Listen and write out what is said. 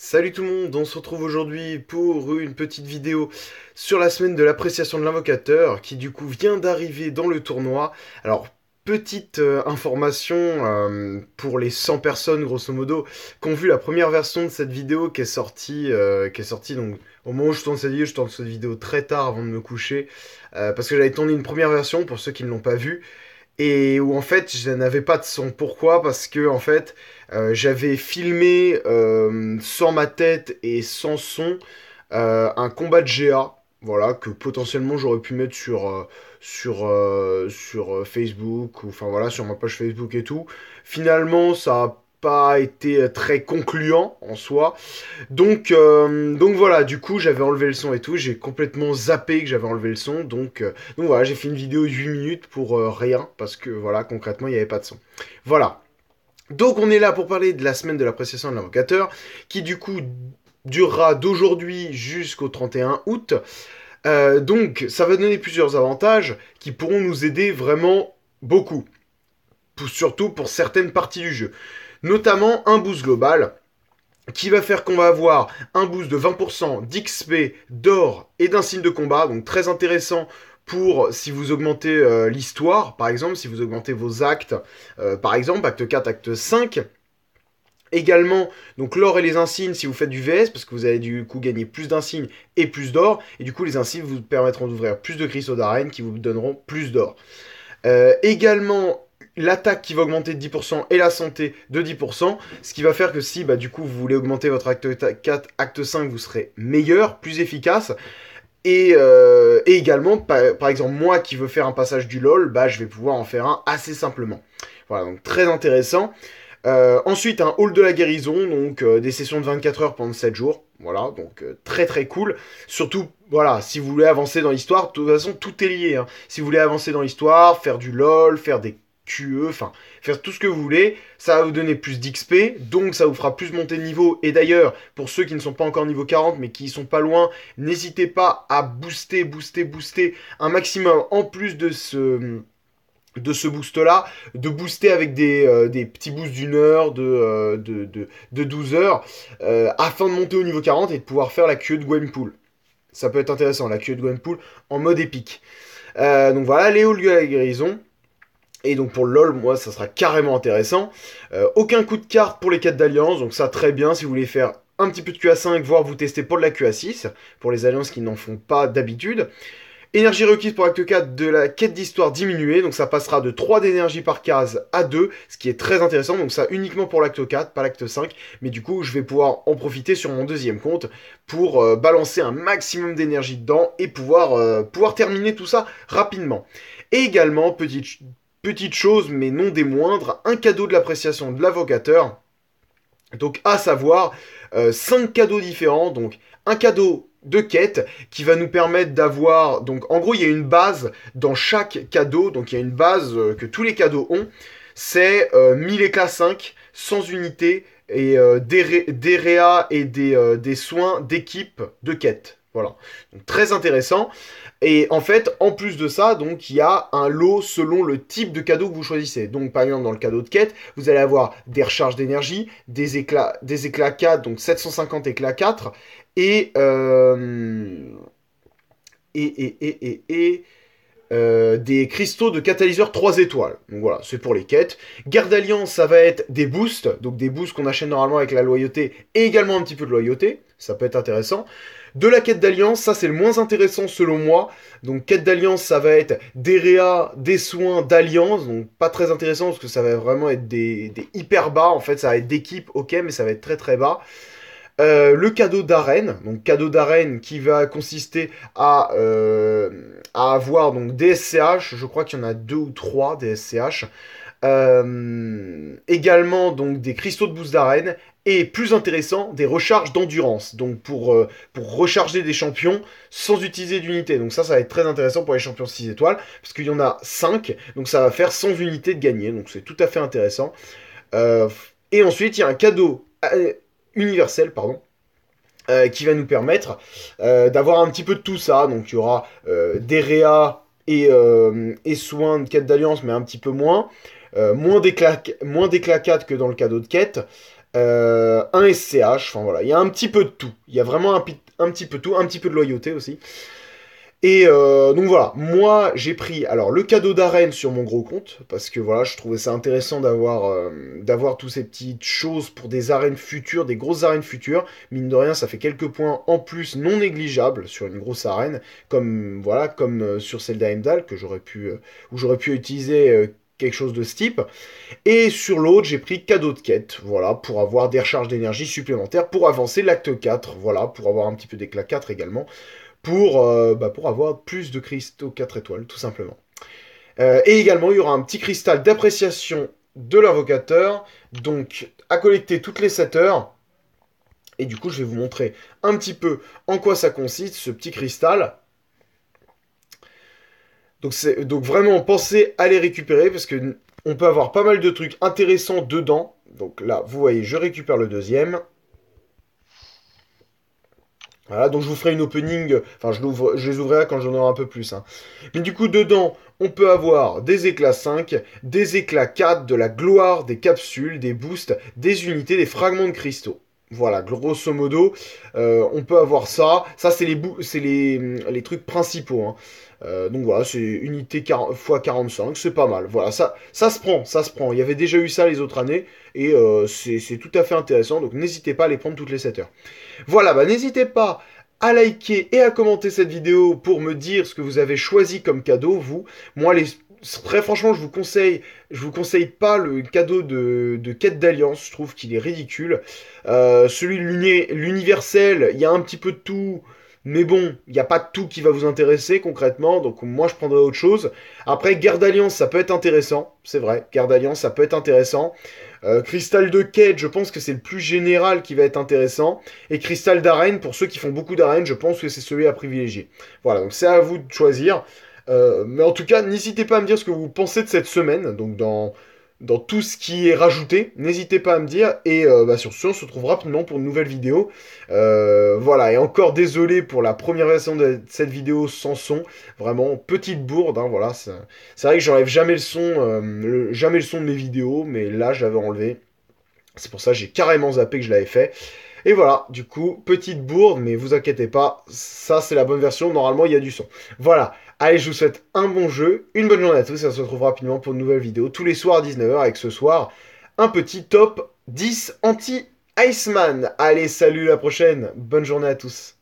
Salut tout le monde, on se retrouve aujourd'hui pour une petite vidéo sur la semaine de l'appréciation de l'invocateur qui du coup vient d'arriver dans le tournoi. Alors petite euh, information euh, pour les 100 personnes grosso modo qui ont vu la première version de cette vidéo qui est sortie euh, qui est sortie donc au moment où je tourne cette vidéo, je tourne cette vidéo très tard avant de me coucher parce que j'avais tourné une première version pour ceux qui ne l'ont pas vue et où en fait je n'avais pas de son. Pourquoi Parce que en fait euh, j'avais filmé euh, sans ma tête et sans son euh, un combat de GA, voilà que potentiellement j'aurais pu mettre sur sur sur Facebook ou enfin voilà sur ma page Facebook et tout. Finalement ça a pas été euh, très concluant en soi. Donc, euh, donc voilà, du coup, j'avais enlevé le son et tout. J'ai complètement zappé que j'avais enlevé le son. Donc, euh, voilà, j'ai fait une vidéo de 8 minutes pour rien parce que voilà, concrètement, il n'y avait pas de son. Voilà. Donc, on est là pour parler de la semaine de l'appréciation de l'invocateur qui, du coup, durera d'aujourd'hui jusqu'au 31 août. donc, ça va donner plusieurs avantages qui pourront nous aider vraiment beaucoup. Surtout pour certaines parties du jeu notamment un boost global qui va faire qu'on va avoir un boost de 20% d'XP, d'or et d'insignes de combat, donc très intéressant pour si vous augmentez euh, l'histoire, par exemple, si vous augmentez vos actes, euh, par exemple, acte 4, acte 5. Également, donc l'or et les insignes si vous faites du VS, parce que vous allez du coup gagner plus d'insignes et plus d'or, et du coup les insignes vous permettront d'ouvrir plus de cristaux d'arène qui vous donneront plus d'or. Euh, également, l'attaque qui va augmenter de 10% et la santé de 10%, ce qui va faire que si bah, du coup vous voulez augmenter votre acte 4, acte 5, vous serez meilleur, plus efficace. Et, euh, également, par, exemple, moi qui veux faire un passage du LOL, bah, je vais pouvoir en faire un assez simplement. Voilà, donc très intéressant. Euh, ensuite, un hall de la guérison, donc euh, des sessions de 24 heures pendant 7 jours. Voilà, donc très très cool. Surtout, voilà, si vous voulez avancer dans l'histoire, de toute façon, tout est lié. Hein. Si vous voulez avancer dans l'histoire, faire du LOL, faire des QE, enfin, faire tout ce que vous voulez, ça va vous donner plus d'XP, donc ça vous fera plus monter de niveau. Et d'ailleurs, pour ceux qui ne sont pas encore niveau 40, mais qui sont pas loin, n'hésitez pas à booster, booster, booster un maximum en plus de ce de ce boost là, de booster avec euh, des, petits boosts d'une heure, de, euh, de, de, 12 heures, euh, afin de monter au niveau 40 et de pouvoir faire la queue de Gwenpool. Ça peut être intéressant, la queue de Gwenpool en mode épique. donc voilà, Léo, le lieux la guérison. Et donc pour LOL, moi, ça sera carrément intéressant. Euh, aucun coup de carte pour les quêtes d'alliance, donc ça très bien si vous voulez faire un petit peu de QA5, voire vous tester pour de la QA6, pour les alliances qui n'en font pas d'habitude. Énergie requise pour l'acte 4 de la quête d'histoire diminuée, donc ça passera de 3 d'énergie par case à 2, ce qui est très intéressant, donc ça uniquement pour l'acte 4, pas l'acte 5, mais du coup je vais pouvoir en profiter sur mon deuxième compte pour euh, balancer un maximum d'énergie dedans et pouvoir, euh, pouvoir terminer tout ça rapidement. Et également, petite, Petite chose, mais non des moindres, un cadeau de l'appréciation de l'avocateur. Donc à savoir 5 euh, cadeaux différents, donc un cadeau de quête qui va nous permettre d'avoir donc en gros il y a une base dans chaque cadeau, donc il y a une base euh, que tous les cadeaux ont, c'est 1000 euh, éclats 5 sans unité et des, et des, des soins d'équipe de quête. Voilà. Donc, très intéressant. Et en fait, en plus de ça, donc il y a un lot selon le type de cadeau que vous choisissez. Donc par exemple dans le cadeau de quête, vous allez avoir des recharges d'énergie, des éclats, des éclats 4, donc 750 éclats 4, euh, et et et euh, des cristaux de catalyseur 3 étoiles. Donc voilà, c'est pour les quêtes. Garde alliance ça va être des boosts, donc des boosts qu'on achète normalement avec la loyauté et également un petit peu de loyauté. Ça peut être intéressant. De la quête d'alliance, ça c'est le moins intéressant selon moi. Donc quête d'alliance, ça va être des réas, des soins d'alliance, donc pas très intéressant parce que ça va vraiment être des, hyper bas, en fait ça va être d'équipe, ok, mais ça va être très très bas. Euh, le cadeau d'arène, donc cadeau d'arène qui va consister à, euh, avoir donc des SCH, je crois qu'il y en a deux ou trois des SCH, euh, également donc des cristaux de boost d'arène et plus intéressant, des recharges d'endurance, donc pour, euh, pour recharger des champions sans utiliser d'unité. Donc ça, ça va être très intéressant pour les champions 6 étoiles, parce qu'il y en a 5, donc ça va faire 100 unités de gagner, donc c'est tout à fait intéressant. Euh, et ensuite, il y a un cadeau euh, universel, pardon, qui va nous permettre d'avoir un petit peu de tout ça. Donc il y aura des réas et, soins de quête d'alliance, mais un petit peu moins. moins, des moins que dans le cadeau de quête. Euh, un SCH, enfin voilà, il y a un petit peu de tout. Il y a vraiment un, un, petit peu de tout, un petit peu de loyauté aussi. Et euh, donc voilà, moi j'ai pris alors le cadeau d'arène sur mon gros compte, parce que voilà, je trouvais ça intéressant d'avoir euh, d'avoir toutes ces petites choses pour des arènes futures, des grosses arènes futures. Mine de rien, ça fait quelques points en plus non négligeables sur une grosse arène, comme voilà, comme sur celle d'Aemdal, que j'aurais pu où j'aurais pu utiliser quelque chose de ce type. Et sur l'autre, j'ai pris cadeau de quête, voilà, pour avoir des recharges d'énergie supplémentaires, pour avancer l'acte 4, voilà, pour avoir un petit peu d'éclat 4 également, pour, euh, bah, pour avoir plus de cristaux 4 étoiles, tout simplement. Euh, et également, il y aura un petit cristal d'appréciation de l'invocateur, donc à collecter toutes les 7 heures. Et du coup, je vais vous montrer un petit peu en quoi ça consiste, ce petit cristal. Donc, donc vraiment, pensez à les récupérer parce qu'on peut avoir pas mal de trucs intéressants dedans. Donc là, vous voyez, je récupère le deuxième. Voilà, donc je vous ferai une opening, enfin je, je les ouvrirai quand j'en aurai un peu plus. Hein. Mais du coup, dedans, on peut avoir des éclats 5, des éclats 4, de la gloire, des capsules, des boosts, des unités, des fragments de cristaux. Voilà, grosso modo, euh, on peut avoir ça. Ça, c'est les, c'est les, les, trucs principaux. Hein. Euh, donc voilà, c'est unité 40, x 45, c'est pas mal. Voilà, ça, ça se prend, ça se prend. Il y avait déjà eu ça les autres années, et euh, c'est tout à fait intéressant. Donc n'hésitez pas à les prendre toutes les 7 heures. Voilà, bah n'hésitez pas à liker et à commenter cette vidéo pour me dire ce que vous avez choisi comme cadeau, vous. Moi, les très franchement, je vous conseille, je vous conseille pas le cadeau de, Quête d'Alliance, je trouve qu'il est ridicule. Euh, celui de l'universel, il y a un petit peu de tout, mais bon, il n'y a pas tout qui va vous intéresser concrètement, donc moi je prendrais autre chose. Après, Guerre d'Alliance, ça peut être intéressant, c'est vrai, Guerre d'Alliance, ça peut être intéressant. Euh, Cristal de Quête, je pense que c'est le plus général qui va être intéressant. Et Cristal d'Arène, pour ceux qui font beaucoup d'arène, je pense que c'est celui à privilégier. Voilà, donc c'est à vous de choisir. Euh, mais en tout cas, n'hésitez pas à me dire ce que vous pensez de cette semaine, donc dans, dans tout ce qui est rajouté. N'hésitez pas à me dire, et euh, bah, sur ce, on se retrouve rapidement pour une nouvelle vidéo. Euh, voilà, et encore désolé pour la première version de cette vidéo sans son. Vraiment, petite bourde, hein, voilà. C'est vrai que j'enlève jamais le son, jamais le son de mes vidéos, mais là, j'avais enlevé. C'est pour ça que j'ai carrément zappé que je l'avais fait. Et voilà, du coup, petite bourde, mais vous inquiétez pas, ça c'est la bonne version, normalement il y a du son. Voilà, allez, je vous souhaite un bon jeu, une bonne journée à tous, et on se retrouve rapidement pour une nouvelle vidéo tous les soirs à 19h, avec ce soir, un petit top 10 anti-Iceman. Allez, salut, la prochaine, bonne journée à tous.